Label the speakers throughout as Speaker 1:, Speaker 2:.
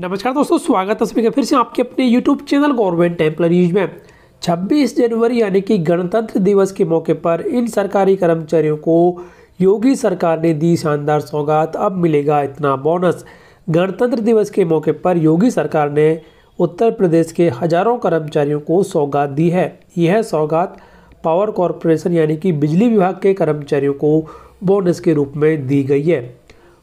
Speaker 1: नमस्कार दोस्तों स्वागत है सभी फिर से आपके अपने YouTube channel government templar news में 26 जनवरी यानी कि गणतंत्र दिवस के मौके पर इन सरकारी कर्मचारियों को योगी सरकार ने दी शानदार सौगात अब मिलेगा इतना बोनस गणतंत्र दिवस के मौके पर योगी सरकार ने उत्तर प्रदेश के हजारों कर्मचारियों को सौगात दी है यह सौगात पावर कॉरपोरेशन यानी कि बिजली विभाग के कर्मचारियों को बोनस के रूप में दी गई है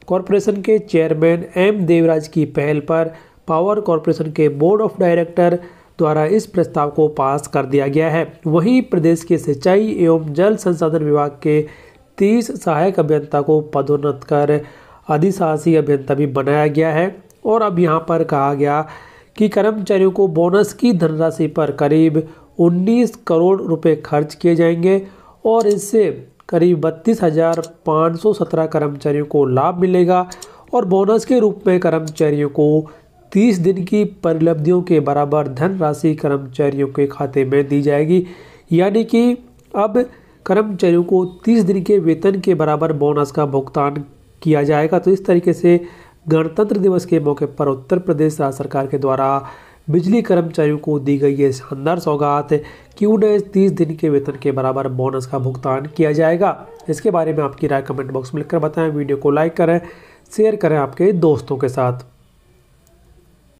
Speaker 1: कॉरपोरेशन के चेयरमैन एम देवराज की पहल पर पावर कॉरपोरेशन के बोर्ड ऑफ डायरेक्टर द्वारा इस प्रस्ताव को पास कर दिया गया है वहीं प्रदेश के सिंचाई एवं जल संसाधन विभाग के तीस सहायक अभियंता को पदोन्नत कर अधिशासी अभियंता भी बनाया गया है और अब यहाँ पर कहा गया कि कर्मचारियों को बोनस की धनराशि पर करीब 19 करोड़ रुपए खर्च किए जाएंगे और इससे करीब बत्तीस हज़ार पाँच सौ सत्रह कर्मचारियों को लाभ मिलेगा और बोनस के रूप में कर्मचारियों को तीस दिन की परिलब्धियों के बराबर धनराशि कर्मचारियों के खाते में दी जाएगी यानी कि अब कर्मचारियों को तीस दिन के वेतन के बराबर बोनस का भुगतान किया जाएगा तो इस तरीके से गणतंत्र दिवस के मौके पर उत्तर प्रदेश राज्य सरकार के द्वारा बिजली कर्मचारियों को दी गई ये शानदार सौगात कि उन्हें तीस दिन के वेतन के बराबर बोनस का भुगतान किया जाएगा इसके बारे में आपकी राय कमेंट बॉक्स में लिखकर बताएं वीडियो को लाइक करें शेयर करें आपके दोस्तों के साथ